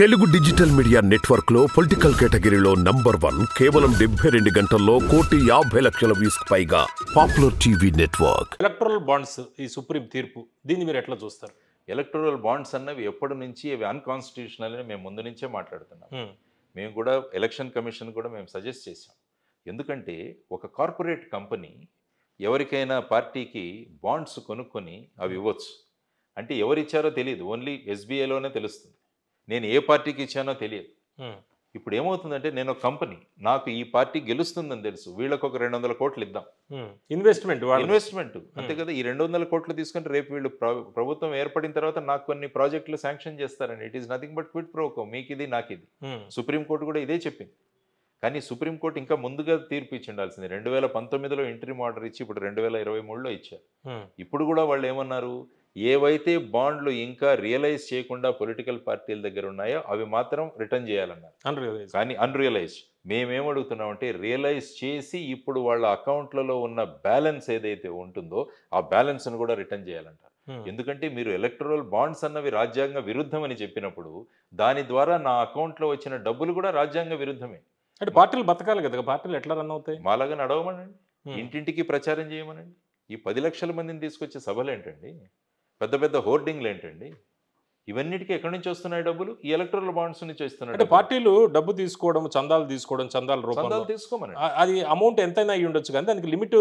Telugu digital media network లో political కేటగిరీలో number one కేవలం డెబ్బై రెండు గంటల్లో కోటి యాభై లక్షల వ్యూస్ పైగా popular TV network electoral bonds ఈ సుప్రీం తీర్పు దీన్ని మీరు ఎట్లా చూస్తారు ఎలక్ట్రల్ బాండ్స్ అన్నవి ఎప్పటి నుంచి అవి అన్కాన్స్టిట్యూషనల్ అని మేము ముందు నుంచే మాట్లాడుతున్నాం మేము కూడా ఎలక్షన్ కమిషన్ కూడా మేము సజెస్ట్ చేశాం ఎందుకంటే ఒక కార్పొరేట్ కంపెనీ ఎవరికైనా పార్టీకి బాండ్స్ కొనుక్కొని అవి ఇవ్వచ్చు అంటే ఎవరిచ్చారో తెలియదు ఓన్లీ ఎస్బీఐలోనే తెలుస్తుంది నేను ఏ పార్టీకి ఇచ్చానో తెలియదు ఇప్పుడు ఏమవుతుందంటే నేను కంపెనీ నాకు ఈ పార్టీ గెలుస్తుందని తెలుసు వీళ్ళకి ఒక రెండు వందల కోట్లు ఇద్దాం ఇన్వెస్ట్మెంట్ ఇన్వెస్ట్మెంట్ అంతే కదా ఈ రెండు వందల కోట్లు తీసుకుంటే రేపు వీళ్ళు ప్రభుత్వం ఏర్పడిన తర్వాత నాకు కొన్ని ప్రాజెక్టులు శాంక్షన్ చేస్తారని it is nothing but quid pro quo మీకు ఇది నాకు ఇది సుప్రీంకోర్టు కూడా ఇదే చెప్పింది కానీ సుప్రీంకోర్టు ఇంకా ముందుగా తీర్పు ఇచ్చి ఉండాల్సింది రెండు వేల పంతొమ్మిదిలో ఇంటర్వ్యూ ఆర్డర్ ఇచ్చి ఇప్పుడు రెండు వేల ఇరవై మూడులో ఇచ్చారు ఇప్పుడు కూడా వాళ్ళు ఏమన్నారు ఏవైతే బాండ్లు ఇంకా రియలైజ్ చేయకుండా పొలిటికల్ పార్టీల దగ్గర ఉన్నాయో అవి మాత్రం రిటర్న్ చేయాలన్నారు అన్రియలైజ్ కానీ అన్రియలైజ్ మేమేం అడుగుతున్నామంటే రియలైజ్ చేసి ఇప్పుడు వాళ్ళ అకౌంట్లలో ఉన్న బ్యాలెన్స్ ఏదైతే ఉంటుందో ఆ బ్యాలెన్స్ను కూడా రిటర్న్ చేయాలంటారు hmm. ఎందుకంటే మీరు ఎలక్ట్రల్ బాండ్స్ అన్నవి రాజ్యాంగ విరుద్ధమని చెప్పినప్పుడు దాని ద్వారా నా అకౌంట్లో వచ్చిన డబ్బులు కూడా రాజ్యాంగ విరుద్ధమే అంటే పార్టీలు బతకాలి కదా పార్టీలు ఎట్లా రన్ అవుతాయి మాలాగా నడవమనండి hmm. ఇంటింటికి ప్రచారం చేయమనండి ఈ పది లక్షల మందిని తీసుకొచ్చే సభలు ఏంటండి పెద్ద పెద్ద హోర్డింగ్లు ఏంటండి ఇవన్నిటికీ ఎక్కడి నుంచి వస్తున్నాయి డబ్బులు ఈ ఎలక్ట్రల్ బాండ్స్ నుంచి వస్తున్నాయి అంటే పార్టీలు డబ్బు తీసుకోవడం చందాలు తీసుకోవడం చందాలు రూపాయలు తీసుకోమని అది అమౌంట్ ఎంతైనా అయ్యి ఉండొచ్చు కానీ దానికి లిమిట్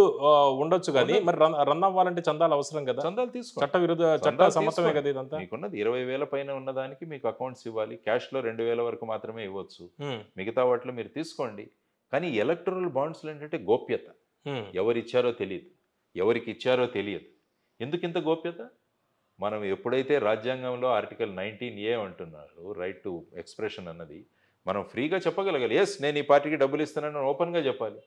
ఉండొచ్చు కానీ మరి రన్ అవ్వాలంటే చందాలు అవసరం కదా చందాలు తీసుకో చట్ట విరుద్ధ చట్ట సమ్మతమే కదా ఇదంతా మీకున్నది ఇరవై వేల పైన ఉన్నదానికి మీకు అకౌంట్స్ ఇవ్వాలి క్యాష్ లో రెండు వేల వరకు మాత్రమే ఇవ్వచ్చు మిగతా వాటిలో మీరు తీసుకోండి కానీ ఎలక్ట్రల్ బాండ్స్లు ఏంటంటే గోప్యత ఎవరిచ్చారో తెలియదు ఎవరికి ఇచ్చారో తెలియదు ఎందుకు ఇంత గోప్యత మనం ఎప్పుడైతే రాజ్యాంగంలో ఆర్టికల్ నైన్టీన్ ఏ అంటున్నారు రైట్ టు ఎక్స్ప్రెషన్ అన్నది మనం ఫ్రీగా చెప్పగలగాలి ఎస్ నేను ఈ పార్టీకి డబ్బులు ఇస్తానని ఓపెన్గా చెప్పాలి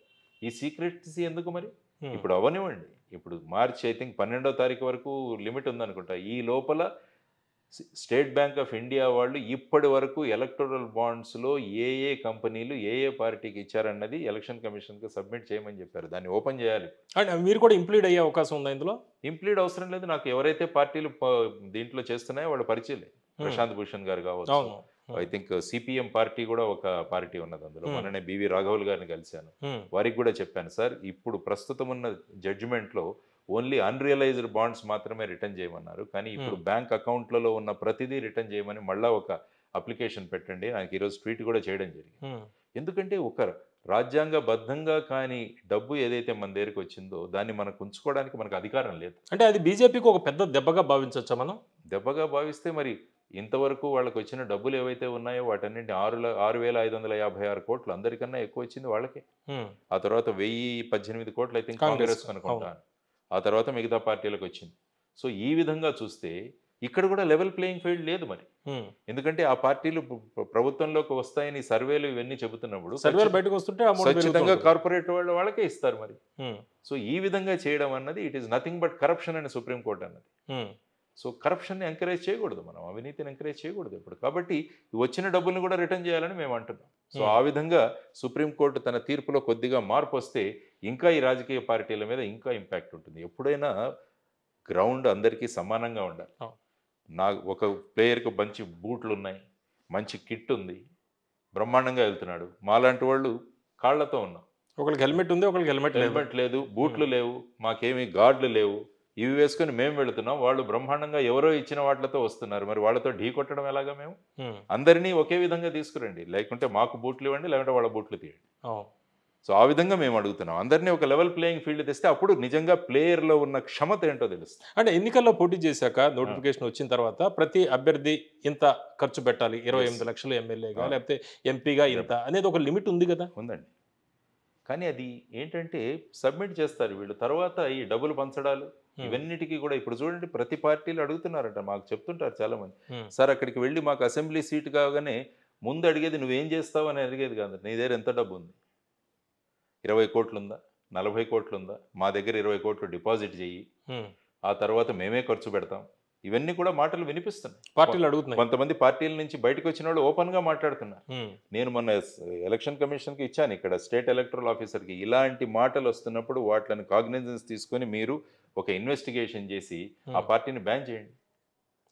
ఈ సీక్రెట్సీ ఎందుకు మరి hmm. ఇప్పుడు అవనివ్వండి ఇప్పుడు మార్చ్ ఐ థింక్ పన్నెండో తారీఖు వరకు లిమిట్ ఉందనుకుంటా ఈ లోపల స్టేట్ బ్యాంక్ ఆఫ్ ఇండియా వాళ్ళు ఇప్పటి వరకు ఎలక్టోరల్ బాండ్స్లో ఏ ఏ కంపెనీలు ఏ ఏ పార్టీకి ఇచ్చారన్నది ఎలక్షన్ కమిషన్కి సబ్మిట్ చేయమని చెప్పారు దాన్ని ఓపెన్ చేయాలి అండ్ మీరు కూడా ఇంప్లీడ్ అయ్యే అవకాశం ఉందా ఇందులో ఇంప్లీడ్ అవసరం లేదు నాకు ఎవరైతే పార్టీలు దీంట్లో చేస్తున్నాయో వాళ్ళు పరిచయం ప్రశాంత్ భూషణ్ గారు కావచ్చు ఐ థింక్ సిపిఎం పార్టీ కూడా ఒక పార్టీ ఉన్నది అందులో మన బివి రాఘవుల్ గారిని కలిశాను వారికి కూడా చెప్పాను సార్ ఇప్పుడు ప్రస్తుతం ఉన్న జడ్జిమెంట్లో ఓన్లీ అన్రియలైజ్డ్ బాండ్స్ మాత్రమే రిటర్న్ చేయమన్నారు కానీ ఇప్పుడు బ్యాంక్ అకౌంట్లలో ఉన్న ప్రతిదీ రిటర్న్ చేయమని మళ్ళీ ఒక అప్లికేషన్ పెట్టండి నాకు ఈరోజు ట్వీట్ కూడా చేయడం జరిగింది ఎందుకంటే ఒక రాజ్యాంగ బద్ధంగా కాని డబ్బు ఏదైతే మన దగ్గరికి వచ్చిందో దాన్ని మనకు ఉంచుకోవడానికి మనకు అధికారం లేదు అంటే అది బీజేపీకి ఒక పెద్ద దెబ్బగా భావించవచ్చా మనం దెబ్బగా భావిస్తే మరి ఇంతవరకు వాళ్ళకి వచ్చిన డబ్బులు ఏవైతే ఉన్నాయో వాటన్నింటి ఆరు ఆరు వేల ఐదు వందల యాభై ఆరు కోట్లు అందరికన్నా ఎక్కువ వచ్చింది వాళ్ళకి ఆ తర్వాత వెయ్యి పద్దెనిమిది కోట్లు అయితే కాంగ్రెస్ అనుకుంటాను ఆ తర్వాత మిగతా పార్టీలకు వచ్చింది సో ఈ విధంగా చూస్తే ఇక్కడ కూడా లెవెల్ ప్లేయింగ్ ఫీల్డ్ లేదు మరి ఎందుకంటే ఆ పార్టీలు ప్రభుత్వంలోకి వస్తాయని సర్వేలు ఇవన్నీ చెబుతున్నప్పుడు సర్వేలు బయటకు వస్తుంటే ఖచ్చితంగా కార్పొరేట్ వాళ్ళు వాళ్ళకే ఇస్తారు మరి సో ఈ విధంగా చేయడం అన్నది it is nothing but corruption అని సుప్రీంకోర్టు అన్నది సో కరప్షన్ ఎంకరేజ్ చేయకూడదు మనం అవినీతిని ఎంకరేజ్ చేయకూడదు ఇప్పుడు కాబట్టి వచ్చిన డబ్బుల్ని కూడా రిటర్న్ చేయాలని మేము అంటున్నాం సో hmm. ఆ విధంగా సుప్రీంకోర్టు తన తీర్పులో కొద్దిగా మార్పు వస్తే ఇంకా ఈ రాజకీయ పార్టీల మీద ఇంకా ఇంపాక్ట్ ఉంటుంది ఎప్పుడైనా గ్రౌండ్ అందరికీ సమానంగా ఉండాలి నా ఒక ప్లేయర్కి మంచి బూట్లు ఉన్నాయి మంచి కిట్ ఉంది బ్రహ్మాండంగా వెళ్తున్నాడు మాలాంటి వాళ్ళు కాళ్లతో ఉన్నాం ఒకరికి హెల్మెట్ ఉంది ఒకరికి హెల్మెట్ హెల్మెట్ లేదు బూట్లు hmm. లేవు మాకేమీ గార్డులు లేవు ఇవి వేసుకొని మేము వెళుతున్నాం వాళ్ళు బ్రహ్మాండంగా ఎవరో ఇచ్చిన వాటితో వస్తున్నారు మరి వాళ్ళతో ఢీ కొట్టడం ఎలాగా మేము అందరినీ ఒకే విధంగా తీసుకురండి లేకుంటే మాకు బూట్లు ఇవ్వండి లేకుంటే వాళ్ళ బూట్లు తీయండి సో ఆ విధంగా మేము అడుగుతున్నాం అందరినీ ఒక లెవెల్ ప్లేయింగ్ ఫీల్డ్ తెస్తే అప్పుడు నిజంగా ప్లేయర్లో ఉన్న క్షమత ఏంటో తెలుస్తుంది అంటే ఎన్నికల్లో పోటీ చేశాక నోటిఫికేషన్ వచ్చిన తర్వాత ప్రతి అభ్యర్థి ఇంత ఖర్చు పెట్టాలి ఇరవై ఎనిమిది లక్షలు ఎమ్మెల్యేగా లేకపోతే ఎంపీగా ఇంత అనేది ఒక లిమిట్ ఉంది కదా ఉందండి కానీ అది ఏంటంటే సబ్మిట్ చేస్తారు వీళ్ళు తర్వాత ఈ డబ్బులు పంచడాలు ఇవన్నిటికీ కూడా ఇప్పుడు చూడండి ప్రతి పార్టీలు అడుగుతున్నారంట మాకు చెప్తుంటారు చాలా మంది సార్ అక్కడికి వెళ్ళి మాకు అసెంబ్లీ సీట్ కాగానే ముందు అడిగేది నువ్వేం చేస్తావు అని అడిగేది కాదు నీ దగ్గర ఎంత డబ్బు ఉంది ఇరవై కోట్లుందా నలభై కోట్లుందా మా దగ్గర ఇరవై కోట్లు డిపాజిట్ చెయ్యి ఆ తర్వాత మేమే ఖర్చు పెడతాం ఇవన్నీ కూడా మాటలు వినిపిస్తున్నాయి పార్టీలు అడుగుతున్నాయి కొంతమంది పార్టీల నుంచి బయటకు వచ్చిన వాళ్ళు ఓపెన్గా మాట్లాడుతున్నారు నేను మొన్న ఎలక్షన్ కమిషన్కి ఇచ్చాను ఇక్కడ స్టేట్ ఎలక్టరల్ ఆఫీసర్కి ఇలాంటి మాటలు వస్తున్నప్పుడు వాటిని కాగ్నైజెన్స్ తీసుకొని మీరు ఒక ఇన్వెస్టిగేషన్ చేసి ఆ hmm. పార్టీని బ్యాన్ చేయండి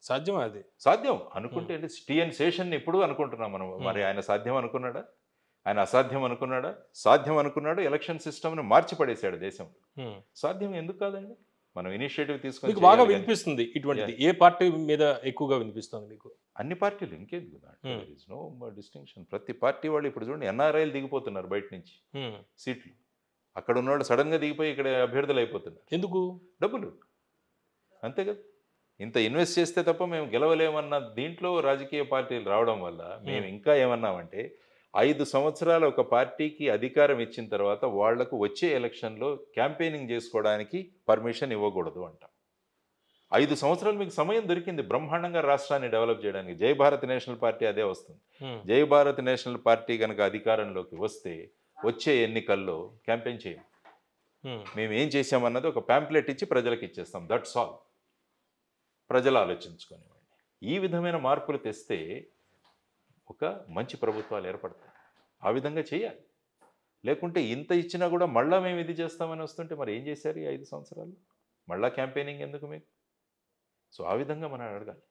సాధ్యం అది సాధ్యం అనుకుంటే hmm. టీఎన్ శేషన్ ఎప్పుడు అనుకుంటున్నాం మనం hmm. మరి ఆయన సాధ్యం అనుకున్నాడా ఆయన అసాధ్యం అనుకున్నాడా సాధ్యం అనుకున్నాడు ఎలక్షన్ సిస్టమ్ని మార్చి పడేశాడు దేశం సాధ్యం ఎందుకు కాదండి మనం ఇనిషియేటివ్ తీసుకుని బాగా వినిపిస్తుంది ఇటువంటిది ఏ పార్టీ మీద ఎక్కువగా వినిపిస్తుంది మీకు అన్ని పార్టీలు ఇంకేది నో డిస్టింక్షన్ ప్రతి పార్టీ వాళ్ళు ఇప్పుడు చూడండి ఎన్ఆర్ఐలు దిగిపోతున్నారు బయట నుంచి సీట్లు అక్కడ ఉన్నవాళ్ళు సడన్గా దిగిపోయి ఇక్కడ అభ్యర్థులు అయిపోతున్నారు ఎందుకు డబ్బులు అంతే కదా ఇంత ఇన్వెస్ట్ చేస్తే తప్ప మేము గెలవలేమన్న దీంట్లో రాజకీయ పార్టీలు రావడం వల్ల మేము ఇంకా ఏమన్నామంటే ఐదు సంవత్సరాల ఒక పార్టీకి అధికారం ఇచ్చిన తర్వాత వాళ్లకు వచ్చే ఎలక్షన్లో క్యాంపెయినింగ్ చేసుకోవడానికి పర్మిషన్ ఇవ్వకూడదు అంట ఐదు సంవత్సరాలు మీకు సమయం దొరికింది బ్రహ్మాండంగా రాష్ట్రాన్ని డెవలప్ చేయడానికి జై భారత్ నేషనల్ పార్టీ అదే వస్తుంది జై భారత్ నేషనల్ పార్టీ కనుక అధికారంలోకి వస్తే వచ్చే ఎన్నికల్లో క్యాంపెయిన్ చేయం మేము ఏం చేసామన్నది ఒక ప్యాంప్లెట్ ఇచ్చి ప్రజలకు ఇచ్చేస్తాం దట్స్ ఆల్ ప్రజలు ఆలోచించుకొని ఈ విధమైన మార్పులు తెస్తే ఒక మంచి ప్రభుత్వాలు ఏర్పడతాయి ఆ విధంగా చేయాలి లేకుంటే ఇంత ఇచ్చినా కూడా మళ్ళీ మేము ఇది చేస్తామని వస్తుంటే మరి ఏం చేశారు ఈ ఐదు సంవత్సరాలు మళ్ళీ క్యాంపెయినింగ్ ఎందుకు మీకు సో ఆ విధంగా మనం అడగాలి